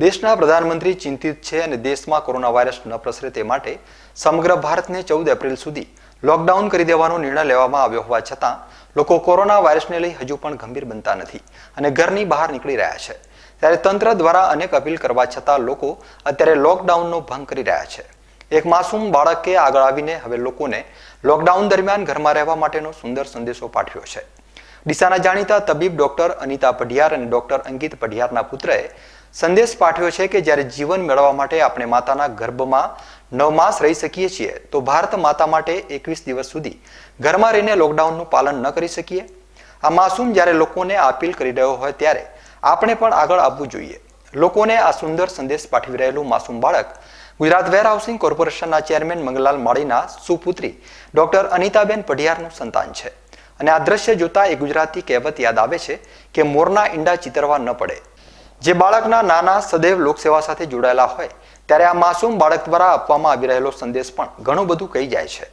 દેશના પ્રધાનમંત્રી ચિંતિત છે અને દેશમાં કોરોના વાયરસ ન પ્રસરે તે માટે સમગ્ર ભારતને ચૌદ એપ્રિલ સુધી લોકડાઉન કરી દેવાનો નિર્ણય લેવામાં આવ્યો હોવા છતાં લોકો કોરોના વાયરસને લઈ હજુ પણ ગંભીર બનતા નથી અને ઘરની બહાર નીકળી રહ્યા છે ત્યારે તંત્ર દ્વારા અનેક અપીલ કરવા છતાં લોકો અત્યારે લોકડાઉનનો ભંગ કરી રહ્યા છે એક માસૂમ બાળકે આગળ આવીને હવે લોકોને લોકડાઉન દરમિયાન ઘરમાં રહેવા માટેનો સુંદર સંદેશો પાઠવ્યો છે ડીસાના જાણીતા તબીબ ડોક્ટર અનિતા પઢિયાર અને ડોક્ટર અંકિત પઢિયારના પુત્રએ સંદેશ પાઠવ્યો છે કે જ્યારે જીવન મેળવવા માટે આપણે માતાના ગર્ભમાં નવ માસ રહી શકીએ છીએ તો ભારત માતા માટે એકવીસ દિવસ સુધી ઘરમાં રહીને લોકડાઉનનું પાલન ન કરી શકીએ આ માસૂમ જ્યારે લોકોને અપીલ કરી રહ્યો હોય ત્યારે આપણે પણ આગળ આવવું જોઈએ લોકોને આ સુંદર સંદેશ પાઠવી રહેલું માસૂમ બાળક ગુજરાત વેરહાઉસિંગ કોર્પોરેશનના ચેરમેન મંગલાલ માળીના સુપુત્રી ડોક્ટર અનિતાબેન પઢિયારનું સંતાન છે અને આ દ્રશ્ય જોતા એ ગુજરાતી કહેવત યાદ આવે છે કે મોરના ઈંડા ચિતરવા ન પડે જે બાળકના નાના સદૈવ લોકસેવા સાથે જોડાયેલા હોય ત્યારે આ માસૂમ બાળક દ્વારા આપવામાં આવી રહેલો સંદેશ પણ ઘણું બધું કહી જાય છે